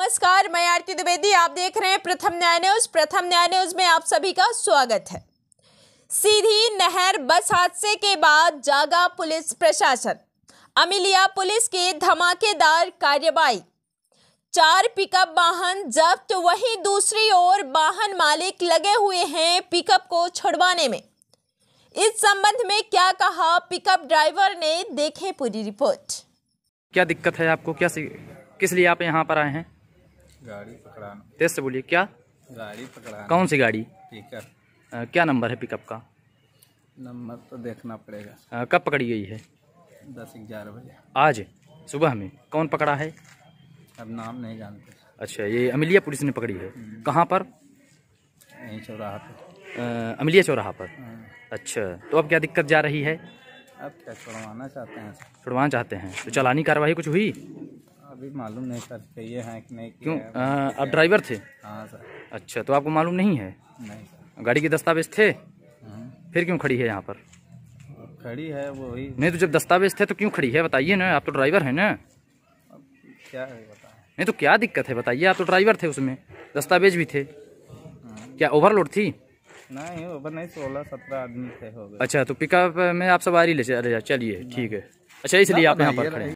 नमस्कार मैं आरती द्विवेदी आप देख रहे हैं प्रथम न्याय न्यूज प्रथम न्याय न्यूज में आप सभी का स्वागत है सीधी नहर बस हादसे के बाद जागा पुलिस प्रशासन अमिलिया पुलिस की धमाकेदार कार्यवाही चार पिकअप वाहन जब्त वहीं दूसरी ओर वाहन मालिक लगे हुए हैं पिकअप को छुड़वाने में इस संबंध में क्या कहा पिकअप ड्राइवर ने देखे पूरी रिपोर्ट क्या दिक्कत है आपको क्या किस लिए आप यहाँ पर आए हैं गाड़ी पकड़ाना तेज से बोलिए क्या गाड़ी पकड़ाना कौन सी गाड़ी पिकअप क्या नंबर है पिकअप का नंबर तो देखना पड़ेगा आ, कब पकड़ी गई है दस ग्यारह बजे आज सुबह में कौन पकड़ा है अब नाम नहीं जानते अच्छा ये अमलिया पुलिस ने पकड़ी है हम्म। कहाँ पर यहीं चौराहा पर अमलिया चौराहा पर हाँ। अच्छा तो अब क्या दिक्कत जा रही है अब क्या छुड़वाना चाहते हैं छुड़वाना चाहते हैं तो चलानी कार्रवाई कुछ हुई अभी मालूम नहीं सर चाहिए है कि नहीं क्यों आप ड्राइवर थे हाँ सर अच्छा तो आपको मालूम नहीं है नहीं सर गाड़ी के दस्तावेज थे हाँ. फिर क्यों खड़ी है यहाँ पर खड़ी है वो ही नहीं तो जब दस्तावेज थे तो क्यों खड़ी है बताइए ना आप तो ड्राइवर हैं ना क्या है नहीं तो क्या दिक्कत है बताइए आप तो ड्राइवर थे उसमें दस्तावेज भी थे हाँ. क्या ओवरलोड थी नहीं ओवर नहीं सोलह सत्रह आदमी थे हो गए अच्छा तो पिकअप में आप सवारी ले चलिए ठीक है अच्छा इसलिए आप यहाँ पर खड़े